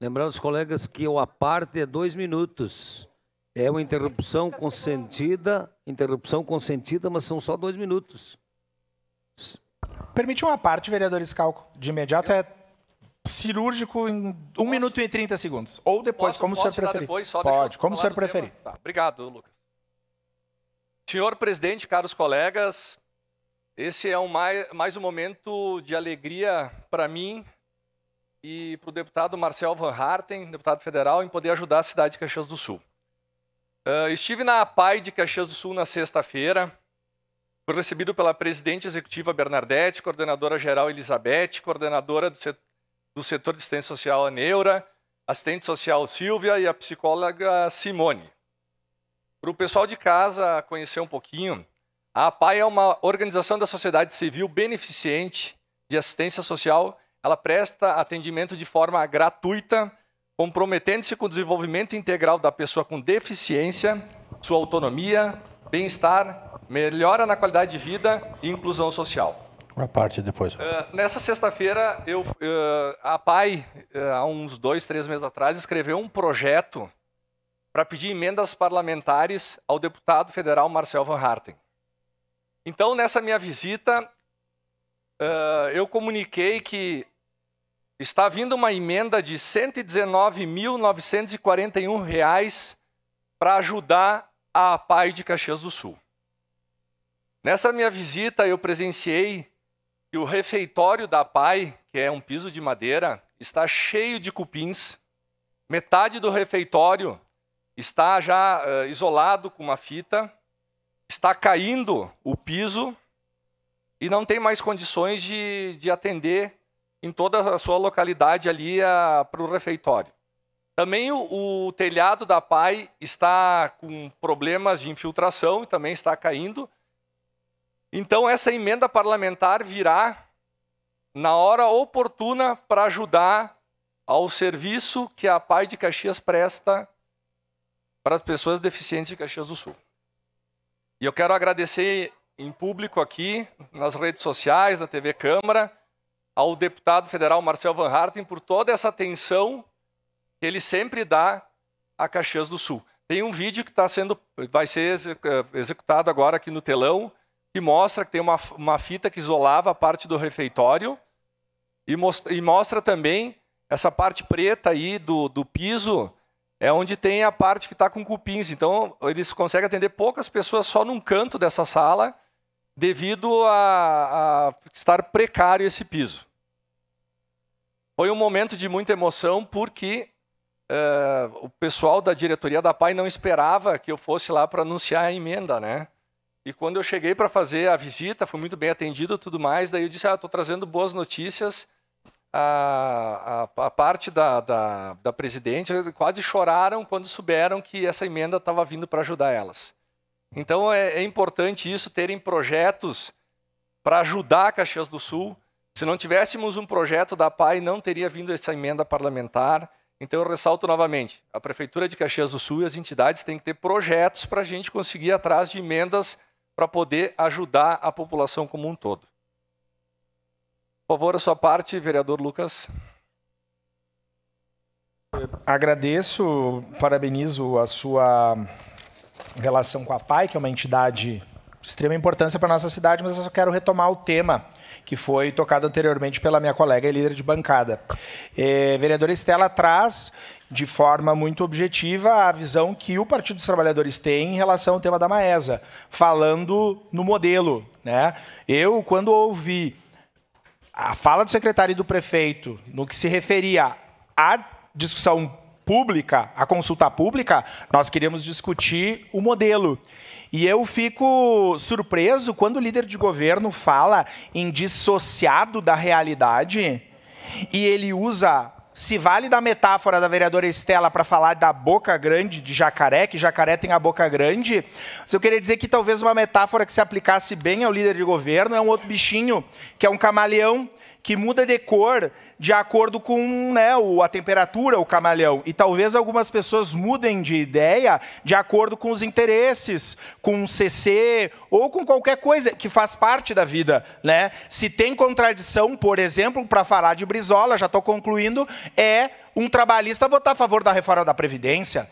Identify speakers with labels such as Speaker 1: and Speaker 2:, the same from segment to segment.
Speaker 1: Lembrando os colegas que o aparte é dois minutos. É uma interrupção consentida, interrupção consentida, mas são só dois minutos.
Speaker 2: Permite uma parte, vereador Escalco. De imediato é cirúrgico em 1 minuto e 30 segundos. Ou depois, posso, como posso o senhor preferir. Depois, Pode, como o senhor preferir.
Speaker 3: Tá. Obrigado, Lucas. Senhor presidente, caros colegas, esse é um mais, mais um momento de alegria para mim e para o deputado Marcel Van Harten, deputado federal, em poder ajudar a cidade de Caxias do Sul. Uh, estive na APAI de Caxias do Sul na sexta-feira. Fui recebido pela presidente executiva Bernadette, coordenadora geral Elizabeth, coordenadora do, set do setor de assistência social Aneura, Neura, assistente social Silvia e a psicóloga Simone. Para o pessoal de casa conhecer um pouquinho, a APAI é uma organização da sociedade civil beneficente de assistência social ela presta atendimento de forma gratuita, comprometendo-se com o desenvolvimento integral da pessoa com deficiência, sua autonomia, bem-estar, melhora na qualidade de vida e inclusão social.
Speaker 4: Uma parte depois. Uh,
Speaker 3: nessa sexta-feira, eu, uh, a PAI, uh, há uns dois, três meses atrás, escreveu um projeto para pedir emendas parlamentares ao deputado federal Marcel Van Harten. Então, nessa minha visita, uh, eu comuniquei que está vindo uma emenda de R$ 119.941 para ajudar a PAI de Caxias do Sul. Nessa minha visita, eu presenciei que o refeitório da PAI, que é um piso de madeira, está cheio de cupins. Metade do refeitório está já uh, isolado com uma fita, está caindo o piso e não tem mais condições de, de atender em toda a sua localidade ali para o refeitório. Também o, o, telhado da PAI está com problemas de infiltração e também está caindo. Então, essa emenda parlamentar virá na hora oportuna para ajudar ao serviço que a PAI de Caxias presta para as pessoas deficientes de Caxias do Sul. E eu quero agradecer em público aqui, nas redes sociais, na TV Câmara, ao deputado federal Marcel Van Harten por toda essa atenção que ele sempre dá a Caxias do Sul. Tem um vídeo que está sendo, vai ser eh, executado agora aqui no telão, que mostra que tem uma, uma fita que isolava a parte do refeitório e, most, e mostra também essa parte preta aí do, do piso, é onde tem a parte que está com cupins. Então, eles conseguem atender poucas pessoas só num canto dessa sala devido a, a estar precário esse piso. Foi um momento de muita emoção, porque Uh, o pessoal da diretoria da PAI não esperava que eu fosse lá para anunciar a emenda, né? E quando eu cheguei para fazer a visita, fui muito bem atendido tudo mais, daí eu disse, ah, estou trazendo boas notícias. A, a, a parte da, da, da presidente quase choraram quando souberam que essa emenda estava vindo para ajudar elas. Então é, é importante isso, terem projetos para ajudar Caxias do Sul. Se não tivéssemos um projeto da PAI, não teria vindo essa emenda parlamentar. Então eu ressalto novamente, a Prefeitura de Caxias do Sul e as entidades têm que ter projetos para a gente conseguir atrás de emendas para poder ajudar a população como um todo. Por favor, a sua parte, vereador Lucas.
Speaker 2: Agradeço, parabenizo a sua relação com a PAI, que é uma entidade de extrema importância para a nossa cidade, mas eu só quero retomar o tema que foi tocado anteriormente pela minha colega e líder de bancada. É, vereadora Estela traz de forma muito objetiva a visão que o Partido dos Trabalhadores tem em relação ao tema da Maesa, falando no modelo. Né? Eu, quando ouvi a fala do secretário e do prefeito no que se referia à discussão pública, a consulta pública, nós queríamos discutir o modelo. E eu fico surpreso quando o líder de governo fala em dissociado da realidade e ele usa. Se vale da metáfora da vereadora Estela para falar da boca grande de jacaré, que jacaré tem a boca grande, mas eu queria dizer que talvez uma metáfora que se aplicasse bem ao líder de governo é um outro bichinho, que é um camaleão, que muda de cor de acordo com né, a temperatura, o camaleão. E talvez algumas pessoas mudem de ideia de acordo com os interesses, com o CC ou com qualquer coisa que faz parte da vida. Né? Se tem contradição, por exemplo, para falar de Brizola, já estou concluindo, é um trabalhista votar a favor da reforma da Previdência.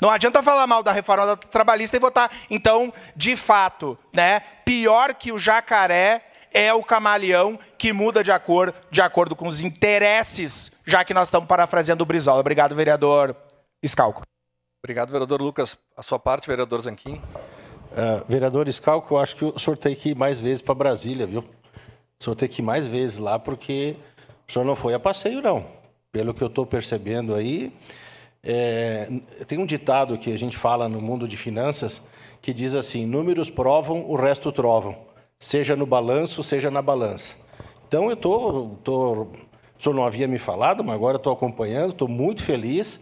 Speaker 2: Não adianta falar mal da reforma da trabalhista e votar. Então, de fato, né, pior que o jacaré é o camaleão que muda de acordo, de acordo com os interesses, já que nós estamos parafraseando o Brizola. Obrigado, vereador Escalco. Obrigado, vereador Lucas. A
Speaker 3: sua parte, vereador Zanquim.
Speaker 4: Uh, vereador Escalco, eu acho que o senhor tem que ir mais vezes para Brasília, viu? O senhor tem que ir mais vezes lá, porque o senhor não foi a passeio, não. Pelo que eu estou percebendo aí, é, tem um ditado que a gente fala no mundo de finanças que diz assim: números provam, o resto trovam seja no balanço, seja na balança. Então eu tô, tô, o senhor não havia me falado, mas agora estou acompanhando, estou muito feliz,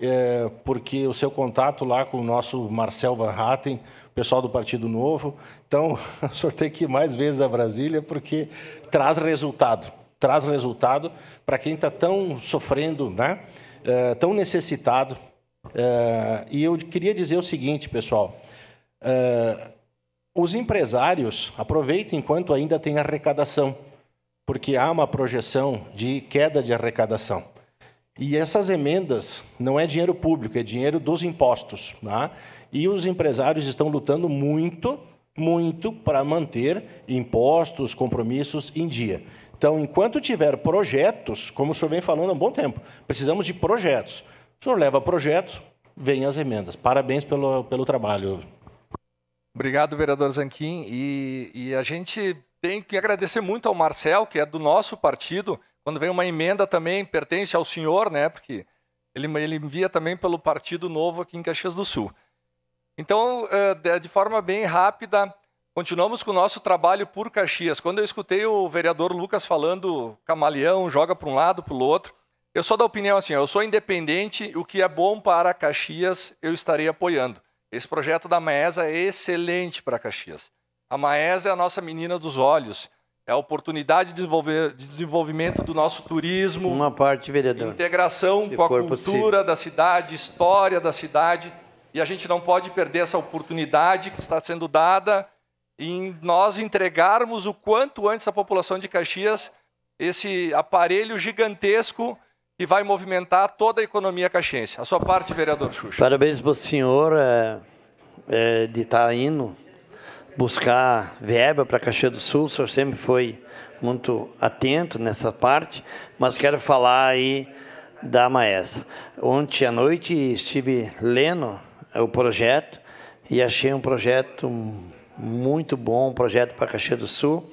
Speaker 4: é, porque o seu contato lá com o nosso Marcel Van Hatten, pessoal do Partido Novo, então o senhor tem que ir mais vezes a Brasília, porque traz resultado, traz resultado para quem está tão sofrendo, né? É, tão necessitado. É, e eu queria dizer o seguinte, pessoal, é, os empresários aproveitam enquanto ainda tem arrecadação, porque há uma projeção de queda de arrecadação. E essas emendas não é dinheiro público, é dinheiro dos impostos. Tá? E os empresários estão lutando muito, muito para manter impostos, compromissos em dia. Então, enquanto tiver projetos, como o senhor vem falando há um bom tempo, precisamos de projetos. O senhor leva projetos, vem as emendas. Parabéns pelo, pelo trabalho,
Speaker 3: Obrigado, vereador Zanquim. E, e, a gente tem que agradecer muito ao Marcel, que é do nosso partido. Quando vem uma emenda também, pertence ao senhor, né? Porque ele, ele envia também pelo Partido Novo aqui em Caxias do Sul. Então, eh, de forma bem rápida, continuamos com o nosso trabalho por Caxias. Quando eu escutei o vereador Lucas falando camaleão, joga para um lado, para o outro, eu sou da opinião assim, eu sou independente, o que é bom para Caxias eu estarei apoiando. Esse projeto da Maesa é excelente para Caxias. A Maesa é a nossa menina dos olhos. É a oportunidade de, de desenvolvimento do nosso turismo. Uma parte, vereador. Integração com a cultura possível. da cidade, história da cidade. E a gente não pode perder essa oportunidade que está sendo dada em nós entregarmos o quanto antes à população de Caxias esse aparelho gigantesco e vai movimentar toda a economia caxiense. A sua parte, vereador Xuxa.
Speaker 1: Parabéns para o senhor é, é, de estar tá indo buscar verba para Caxias do Sul, o senhor sempre foi muito atento nessa parte, mas quero falar aí da Maestra. Ontem à noite estive lendo é, o projeto e achei um projeto muito bom, um projeto para Caxias do Sul,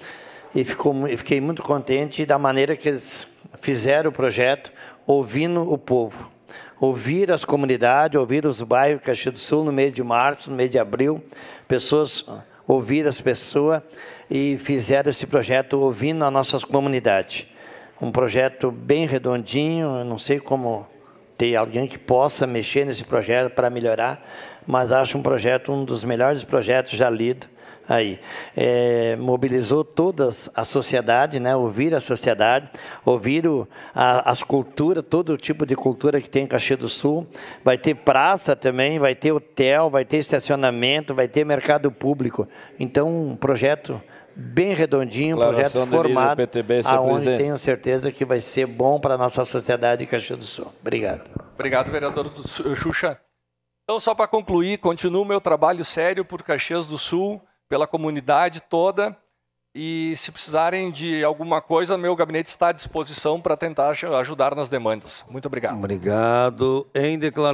Speaker 1: e ficou, fiquei muito contente da maneira que eles fizeram o projeto, ouvindo o povo. Ouvir as comunidades, ouvir os bairros Caxias do Sul no mês de março, no mês de abril, pessoas ouvir as pessoas e fizeram esse projeto ouvindo as nossas comunidades. Um projeto bem redondinho, eu não sei como ter alguém que possa mexer nesse projeto para melhorar, mas acho um projeto um dos melhores projetos já lido aí. É, mobilizou toda a sociedade, né? ouvir a sociedade, ouvir o, a, as culturas, todo tipo de cultura que tem em Caxias do Sul. Vai ter praça também, vai ter hotel, vai ter estacionamento, vai ter mercado público. Então, um projeto bem redondinho, um projeto formado, PTB, aonde tenho certeza que vai ser bom para a nossa sociedade de Caxias do Sul. Obrigado.
Speaker 3: Obrigado, vereador Xuxa. Então, só para concluir, continuo meu trabalho sério por Caxias do Sul, pela comunidade toda. E se precisarem de alguma coisa, meu gabinete está à disposição para tentar ajudar nas demandas. Muito obrigado. Obrigado. Em declaração.